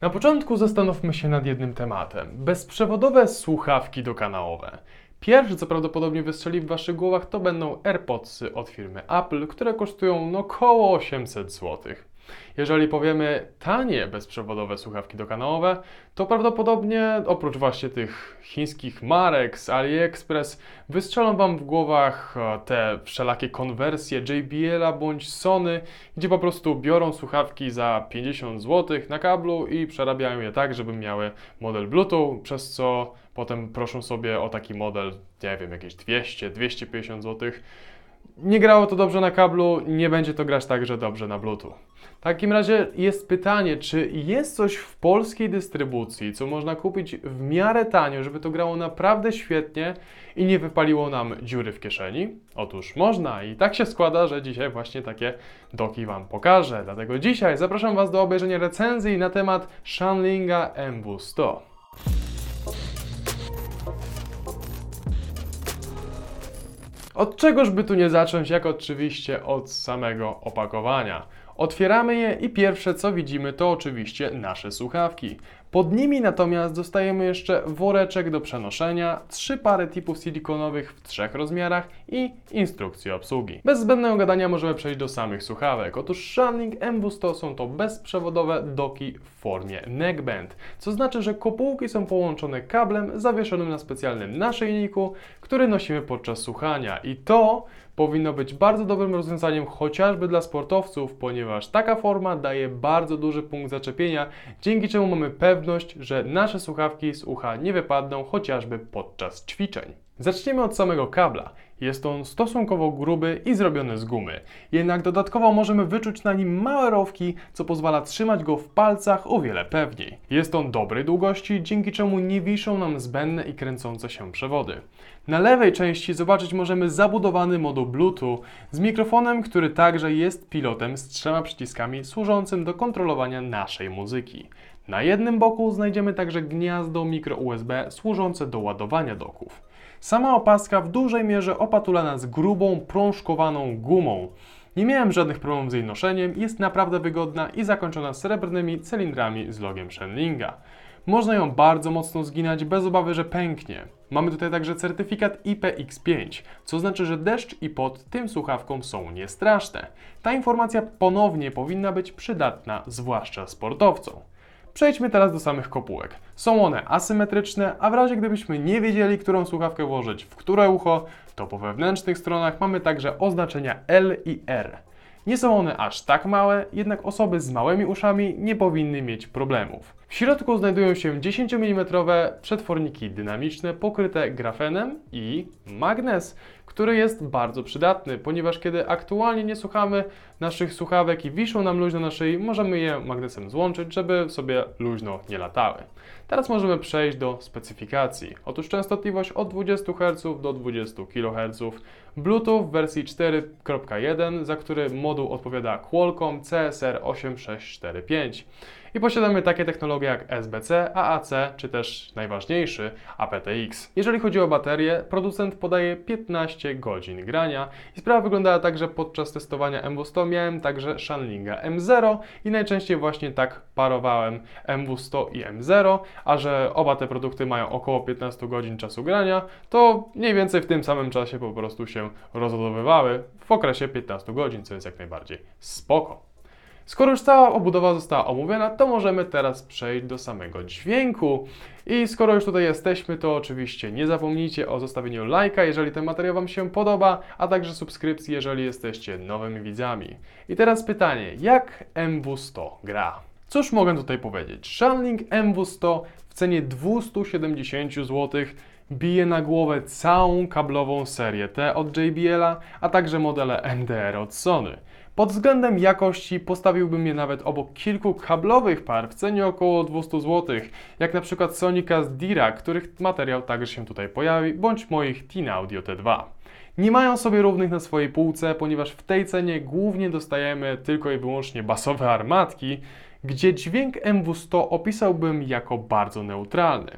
Na początku zastanówmy się nad jednym tematem. Bezprzewodowe słuchawki dokanałowe. Pierwsze, co prawdopodobnie wystrzeli w waszych głowach, to będą AirPodsy od firmy Apple, które kosztują no około 800 złotych. Jeżeli powiemy tanie bezprzewodowe słuchawki dokanałowe, to prawdopodobnie oprócz właśnie tych chińskich marek z AliExpress wystrzelą Wam w głowach e, te wszelakie konwersje JBL-a bądź Sony, gdzie po prostu biorą słuchawki za 50 zł na kablu i przerabiają je tak, żeby miały model Bluetooth, przez co potem proszą sobie o taki model, nie wiem, jakieś 200-250 zł. Nie grało to dobrze na kablu, nie będzie to grać także dobrze na Bluetooth. W takim razie jest pytanie, czy jest coś w polskiej dystrybucji, co można kupić w miarę tanio, żeby to grało naprawdę świetnie i nie wypaliło nam dziury w kieszeni? Otóż można i tak się składa, że dzisiaj właśnie takie doki Wam pokażę. Dlatego dzisiaj zapraszam Was do obejrzenia recenzji na temat Shanlinga MW100. Od czegoż by tu nie zacząć, jak oczywiście od samego opakowania. Otwieramy je i pierwsze co widzimy to oczywiście nasze słuchawki. Pod nimi natomiast dostajemy jeszcze woreczek do przenoszenia, trzy pary tipów silikonowych w trzech rozmiarach i instrukcję obsługi. Bez zbędnego gadania możemy przejść do samych słuchawek. Otóż Shanling MW100 są to bezprzewodowe doki w formie neckband, co znaczy, że kopułki są połączone kablem zawieszonym na specjalnym naszyjniku, który nosimy podczas słuchania i to powinno być bardzo dobrym rozwiązaniem chociażby dla sportowców, ponieważ taka forma daje bardzo duży punkt zaczepienia, dzięki czemu mamy pewność pewność, że nasze słuchawki z ucha nie wypadną chociażby podczas ćwiczeń. Zaczniemy od samego kabla. Jest on stosunkowo gruby i zrobiony z gumy. Jednak dodatkowo możemy wyczuć na nim małe rowki, co pozwala trzymać go w palcach o wiele pewniej. Jest on dobrej długości, dzięki czemu nie wiszą nam zbędne i kręcące się przewody. Na lewej części zobaczyć możemy zabudowany moduł Bluetooth z mikrofonem, który także jest pilotem z trzema przyciskami służącym do kontrolowania naszej muzyki. Na jednym boku znajdziemy także gniazdo mikro USB służące do ładowania doków. Sama opaska w dużej mierze opatulana z grubą, prążkowaną gumą. Nie miałem żadnych problemów z jej noszeniem, jest naprawdę wygodna i zakończona srebrnymi cylindrami z logiem Shenlinga. Można ją bardzo mocno zginać bez obawy, że pęknie. Mamy tutaj także certyfikat IPX5, co znaczy, że deszcz i pot tym słuchawkom są niestraszne. Ta informacja ponownie powinna być przydatna, zwłaszcza sportowcom. Przejdźmy teraz do samych kopułek. Są one asymetryczne, a w razie gdybyśmy nie wiedzieli, którą słuchawkę włożyć w które ucho, to po wewnętrznych stronach mamy także oznaczenia L i R. Nie są one aż tak małe, jednak osoby z małymi uszami nie powinny mieć problemów. W środku znajdują się 10 mm przetworniki dynamiczne pokryte grafenem i magnes, który jest bardzo przydatny, ponieważ kiedy aktualnie nie słuchamy naszych słuchawek i wiszą nam luźno na szyi, możemy je magnesem złączyć, żeby sobie luźno nie latały. Teraz możemy przejść do specyfikacji. Otóż częstotliwość od 20 Hz do 20 kHz, Bluetooth wersji 4.1, za który moduł odpowiada Qualcomm CSR8645 i posiadamy takie technologie jak SBC, AAC czy też najważniejszy aptX. Jeżeli chodzi o baterię, producent podaje 15 godzin grania i sprawa wyglądała tak, że podczas testowania MW100 miałem także Shanlinga M0 i najczęściej właśnie tak parowałem MW100 i M0, a że oba te produkty mają około 15 godzin czasu grania, to mniej więcej w tym samym czasie po prostu się rozładowywały w okresie 15 godzin, co jest jak najbardziej spoko. Skoro już cała obudowa została omówiona, to możemy teraz przejść do samego dźwięku. I skoro już tutaj jesteśmy, to oczywiście nie zapomnijcie o zostawieniu lajka, jeżeli ten materiał Wam się podoba, a także subskrypcji, jeżeli jesteście nowymi widzami. I teraz pytanie, jak MW100 gra? Cóż mogę tutaj powiedzieć? Shanling MW100 w cenie 270 zł bije na głowę całą kablową serię T od JBL-a, a także modele NDR od Sony. Pod względem jakości postawiłbym je nawet obok kilku kablowych par w cenie około 200 zł, jak na przykład Sonika z Dira, których materiał także się tutaj pojawi, bądź moich Tina Audio T2. Nie mają sobie równych na swojej półce, ponieważ w tej cenie głównie dostajemy tylko i wyłącznie basowe armatki, gdzie dźwięk MW100 opisałbym jako bardzo neutralny.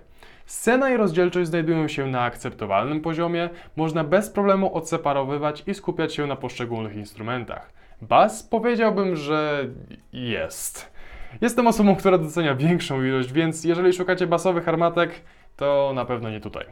Scena i rozdzielczość znajdują się na akceptowalnym poziomie, można bez problemu odseparowywać i skupiać się na poszczególnych instrumentach. Bas powiedziałbym, że jest. Jestem osobą, która docenia większą ilość, więc jeżeli szukacie basowych harmatek, to na pewno nie tutaj.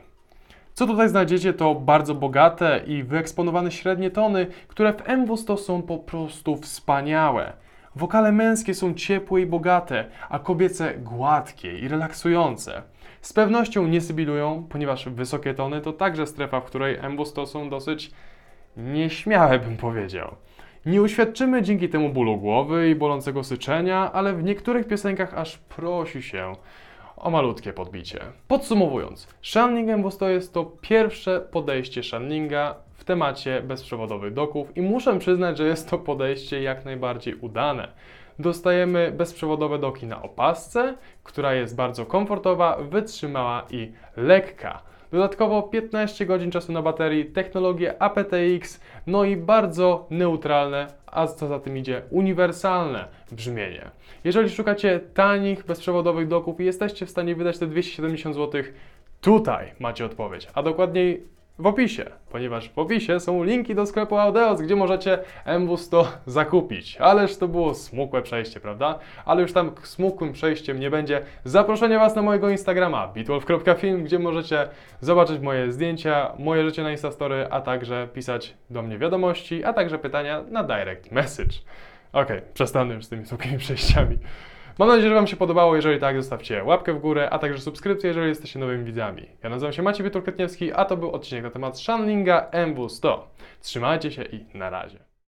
Co tutaj znajdziecie, to bardzo bogate i wyeksponowane średnie tony, które w M200 są po prostu wspaniałe. Wokale męskie są ciepłe i bogate, a kobiece gładkie i relaksujące. Z pewnością nie sybilują, ponieważ wysokie tony to także strefa, w której embus to są dosyć nieśmiałe, bym powiedział. Nie uświadczymy dzięki temu bólu głowy i bolącego syczenia, ale w niektórych piosenkach aż prosi się o malutkie podbicie. Podsumowując, Shanning Embos to jest to pierwsze podejście Shanninga w temacie bezprzewodowych doków i muszę przyznać, że jest to podejście jak najbardziej udane dostajemy bezprzewodowe doki na opasce, która jest bardzo komfortowa, wytrzymała i lekka. Dodatkowo 15 godzin czasu na baterii, technologię aptX, no i bardzo neutralne, a co za tym idzie uniwersalne brzmienie. Jeżeli szukacie tanich, bezprzewodowych doków i jesteście w stanie wydać te 270 zł, tutaj macie odpowiedź, a dokładniej w opisie, ponieważ w opisie są linki do sklepu Audeos, gdzie możecie MW100 zakupić. Ależ to było smukłe przejście, prawda? Ale już tam smukłym przejściem nie będzie. Zaproszenie Was na mojego Instagrama bitwolf.film, gdzie możecie zobaczyć moje zdjęcia, moje życie na Instastory, a także pisać do mnie wiadomości, a także pytania na direct message. Okej, okay, przestanę już z tymi smukłymi przejściami. Mam nadzieję, że Wam się podobało. Jeżeli tak, zostawcie łapkę w górę, a także subskrypcję, jeżeli jesteście nowymi widzami. Ja nazywam się Maciej wietur a to był odcinek na temat Shanlinga MW100. Trzymajcie się i na razie.